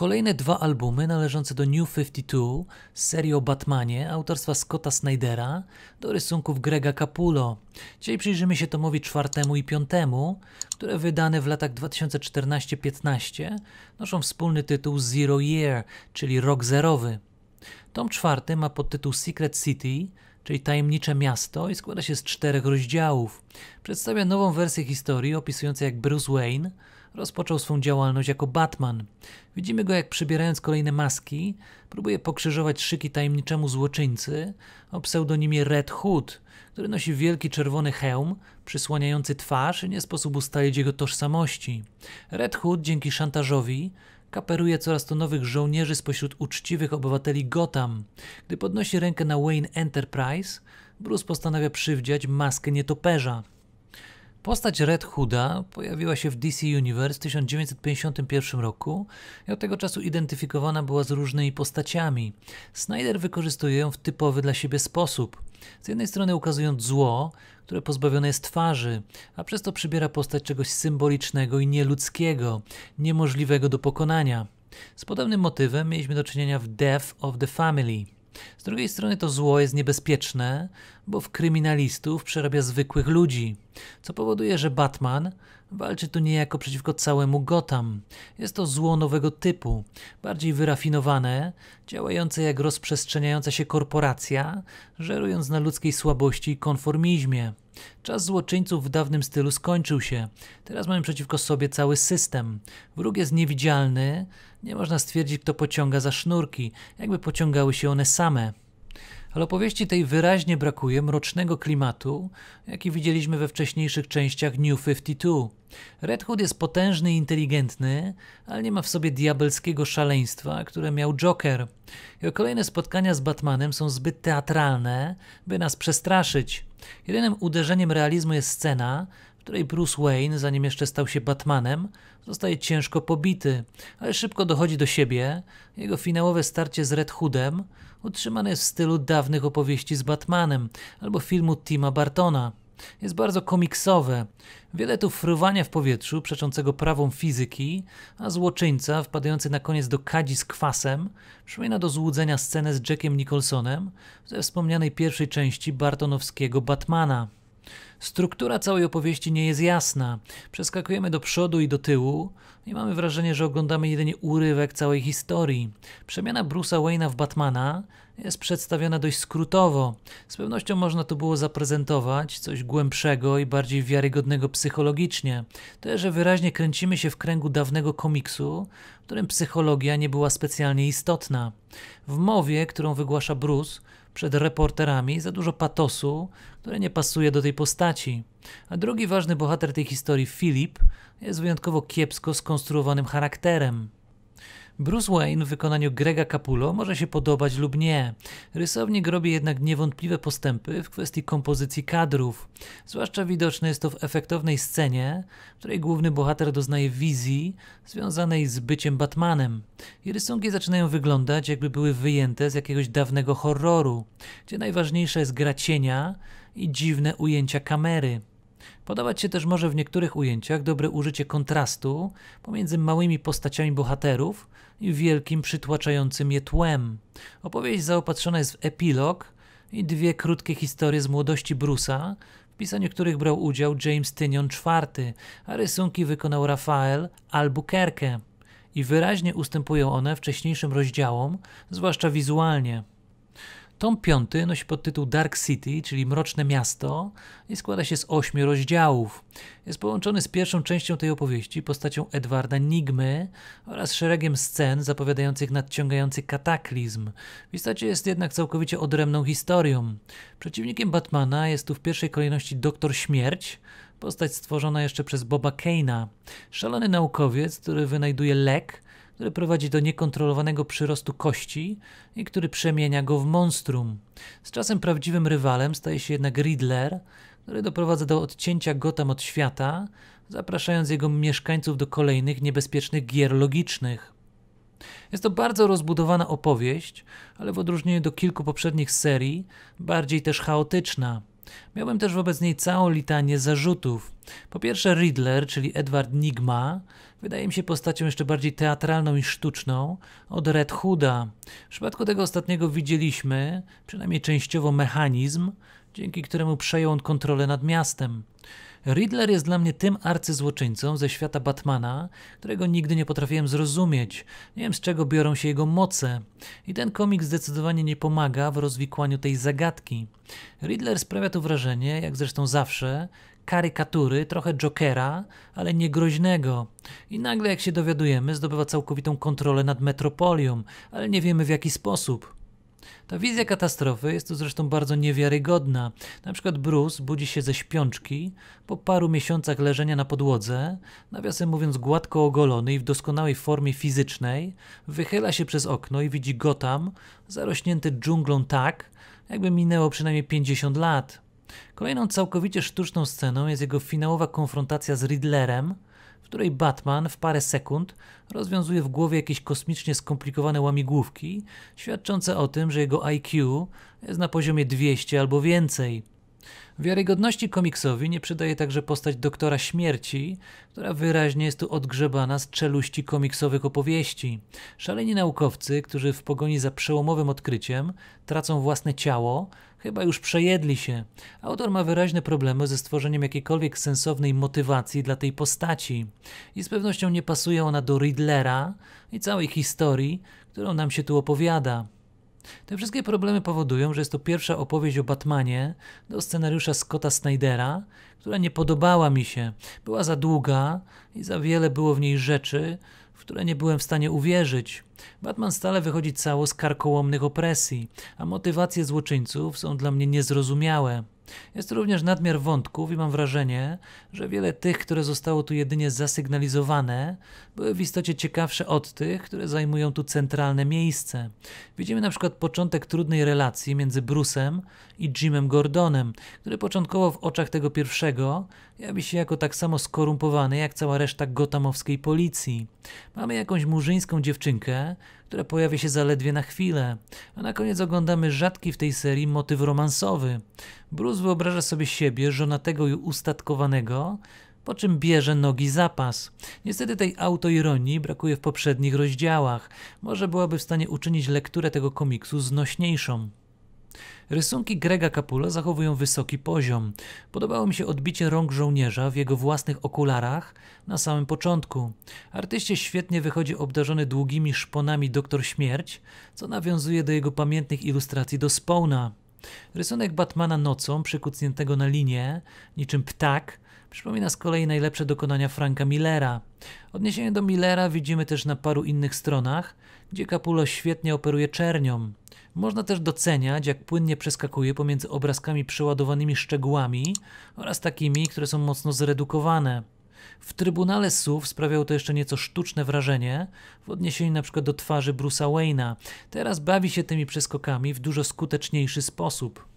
Kolejne dwa albumy należące do New 52 z serii o Batmanie autorstwa Scotta Snydera do rysunków Grega Capullo. Dzisiaj przyjrzymy się tomowi czwartemu i piątemu, które wydane w latach 2014-15 noszą wspólny tytuł Zero Year, czyli rok zerowy. Tom czwarty ma podtytuł Secret City, czyli Tajemnicze Miasto i składa się z czterech rozdziałów. Przedstawia nową wersję historii opisującej jak Bruce Wayne – rozpoczął swą działalność jako Batman. Widzimy go jak przybierając kolejne maski, próbuje pokrzyżować szyki tajemniczemu złoczyńcy o pseudonimie Red Hood, który nosi wielki czerwony hełm przysłaniający twarz i nie sposób ustalić jego tożsamości. Red Hood dzięki szantażowi kaperuje coraz to nowych żołnierzy spośród uczciwych obywateli Gotham. Gdy podnosi rękę na Wayne Enterprise, Bruce postanawia przywdziać maskę nietoperza. Postać Red Hooda pojawiła się w DC Universe w 1951 roku i od tego czasu identyfikowana była z różnymi postaciami. Snyder wykorzystuje ją w typowy dla siebie sposób. Z jednej strony ukazując zło, które pozbawione jest twarzy, a przez to przybiera postać czegoś symbolicznego i nieludzkiego, niemożliwego do pokonania. Z podobnym motywem mieliśmy do czynienia w Death of the Family z drugiej strony to zło jest niebezpieczne, bo w kryminalistów przerabia zwykłych ludzi, co powoduje, że Batman walczy tu niejako przeciwko całemu Gotham. Jest to zło nowego typu, bardziej wyrafinowane, działające jak rozprzestrzeniająca się korporacja, żerując na ludzkiej słabości i konformizmie. Czas złoczyńców w dawnym stylu skończył się. Teraz mamy przeciwko sobie cały system. Wróg jest niewidzialny, nie można stwierdzić, kto pociąga za sznurki, jakby pociągały się one same. Ale opowieści tej wyraźnie brakuje mrocznego klimatu, jaki widzieliśmy we wcześniejszych częściach New 52. Red Hood jest potężny i inteligentny, ale nie ma w sobie diabelskiego szaleństwa, które miał Joker. Jego kolejne spotkania z Batmanem są zbyt teatralne, by nas przestraszyć. Jedynym uderzeniem realizmu jest scena, w której Bruce Wayne, zanim jeszcze stał się Batmanem, zostaje ciężko pobity, ale szybko dochodzi do siebie. Jego finałowe starcie z Red Hoodem utrzymane jest w stylu dawnych opowieści z Batmanem albo filmu Tima Bartona jest bardzo komiksowe. Wiele tu fruwania w powietrzu, przeczącego prawom fizyki, a złoczyńca, wpadający na koniec do kadzi z kwasem, przypomina do złudzenia scenę z Jackiem Nicholsonem ze wspomnianej pierwszej części Bartonowskiego Batmana. Struktura całej opowieści nie jest jasna. Przeskakujemy do przodu i do tyłu i mamy wrażenie, że oglądamy jedynie urywek całej historii. Przemiana Bruce'a Wayne'a w Batmana jest przedstawiona dość skrótowo. Z pewnością można to było zaprezentować coś głębszego i bardziej wiarygodnego psychologicznie. To, że wyraźnie kręcimy się w kręgu dawnego komiksu, w którym psychologia nie była specjalnie istotna. W mowie, którą wygłasza Bruce, przed reporterami za dużo patosu, które nie pasuje do tej postaci. A drugi ważny bohater tej historii, Filip, jest wyjątkowo kiepsko skonstruowanym charakterem. Bruce Wayne w wykonaniu Grega Capullo może się podobać lub nie. Rysownik robi jednak niewątpliwe postępy w kwestii kompozycji kadrów. Zwłaszcza widoczne jest to w efektownej scenie, w której główny bohater doznaje wizji związanej z byciem Batmanem. I rysunki zaczynają wyglądać jakby były wyjęte z jakiegoś dawnego horroru, gdzie najważniejsza jest gra cienia i dziwne ujęcia kamery. Podobać się też może w niektórych ujęciach dobre użycie kontrastu pomiędzy małymi postaciami bohaterów i wielkim przytłaczającym je tłem. Opowieść zaopatrzona jest w epilog i dwie krótkie historie z młodości Brusa, w pisaniu których brał udział James Tynion IV, a rysunki wykonał Rafael Albuquerque. I wyraźnie ustępują one wcześniejszym rozdziałom, zwłaszcza wizualnie. Tom piąty nosi pod tytuł Dark City, czyli Mroczne Miasto i składa się z ośmiu rozdziałów. Jest połączony z pierwszą częścią tej opowieści postacią Edwarda Nigmy oraz szeregiem scen zapowiadających nadciągający kataklizm. W istocie jest jednak całkowicie odrębną historią. Przeciwnikiem Batmana jest tu w pierwszej kolejności Doktor Śmierć, postać stworzona jeszcze przez Boba Kane'a. Szalony naukowiec, który wynajduje lek, który prowadzi do niekontrolowanego przyrostu kości i który przemienia go w monstrum. Z czasem prawdziwym rywalem staje się jednak Riddler, który doprowadza do odcięcia Gotham od świata, zapraszając jego mieszkańców do kolejnych niebezpiecznych gier logicznych. Jest to bardzo rozbudowana opowieść, ale w odróżnieniu do kilku poprzednich serii, bardziej też chaotyczna. Miałbym też wobec niej całą litanię zarzutów. Po pierwsze, Riddler, czyli Edward Nigma, Wydaje mi się postacią jeszcze bardziej teatralną i sztuczną od Red Hooda. W przypadku tego ostatniego widzieliśmy, przynajmniej częściowo, mechanizm, dzięki któremu przejął on kontrolę nad miastem. Riddler jest dla mnie tym arcyzłoczyńcą ze świata Batmana, którego nigdy nie potrafiłem zrozumieć. Nie wiem z czego biorą się jego moce. I ten komik zdecydowanie nie pomaga w rozwikłaniu tej zagadki. Riddler sprawia tu wrażenie, jak zresztą zawsze, karykatury, trochę Jokera, ale nie groźnego. I nagle, jak się dowiadujemy, zdobywa całkowitą kontrolę nad metropolią, ale nie wiemy w jaki sposób. Ta wizja katastrofy jest tu zresztą bardzo niewiarygodna. Na przykład Bruce budzi się ze śpiączki po paru miesiącach leżenia na podłodze, nawiasem mówiąc gładko ogolony i w doskonałej formie fizycznej, wychyla się przez okno i widzi Gotham zarośnięty dżunglą tak, jakby minęło przynajmniej 50 lat. Kolejną całkowicie sztuczną sceną jest jego finałowa konfrontacja z Riddlerem, w której Batman w parę sekund rozwiązuje w głowie jakieś kosmicznie skomplikowane łamigłówki, świadczące o tym, że jego IQ jest na poziomie 200 albo więcej. Wiarygodności komiksowi nie przydaje także postać doktora śmierci, która wyraźnie jest tu odgrzebana z czeluści komiksowych opowieści. Szaleni naukowcy, którzy w pogoni za przełomowym odkryciem tracą własne ciało, Chyba już przejedli się. Autor ma wyraźne problemy ze stworzeniem jakiejkolwiek sensownej motywacji dla tej postaci i z pewnością nie pasuje ona do Riddlera i całej historii, którą nam się tu opowiada. Te wszystkie problemy powodują, że jest to pierwsza opowieść o Batmanie do scenariusza Scotta Snydera, która nie podobała mi się. Była za długa i za wiele było w niej rzeczy, w które nie byłem w stanie uwierzyć. Batman stale wychodzi cało z karkołomnych opresji, a motywacje złoczyńców są dla mnie niezrozumiałe. Jest również nadmiar wątków i mam wrażenie, że wiele tych, które zostało tu jedynie zasygnalizowane, były w istocie ciekawsze od tych, które zajmują tu centralne miejsce. Widzimy na przykład początek trudnej relacji między Bruce'em i Jimem Gordonem, który początkowo w oczach tego pierwszego jawi się jako tak samo skorumpowany jak cała reszta gotamowskiej policji. Mamy jakąś murzyńską dziewczynkę, które która pojawia się zaledwie na chwilę, a na koniec oglądamy rzadki w tej serii motyw romansowy. Bruce wyobraża sobie siebie, żonatego i ustatkowanego, po czym bierze nogi zapas. Niestety tej autoironii brakuje w poprzednich rozdziałach. Może byłaby w stanie uczynić lekturę tego komiksu znośniejszą. Rysunki Grega Capula zachowują wysoki poziom. Podobało mi się odbicie rąk żołnierza w jego własnych okularach na samym początku. Artyście świetnie wychodzi obdarzony długimi szponami Doktor Śmierć, co nawiązuje do jego pamiętnych ilustracji do Spawna. Rysunek Batmana nocą, przykucniętego na linię, niczym ptak, Przypomina z kolei najlepsze dokonania Franka Millera. Odniesienie do Millera widzimy też na paru innych stronach, gdzie Capullo świetnie operuje czernią. Można też doceniać, jak płynnie przeskakuje pomiędzy obrazkami przeładowanymi szczegółami oraz takimi, które są mocno zredukowane. W Trybunale Słów sprawiało to jeszcze nieco sztuczne wrażenie w odniesieniu np. do twarzy Bruce'a Wayne'a. Teraz bawi się tymi przeskokami w dużo skuteczniejszy sposób.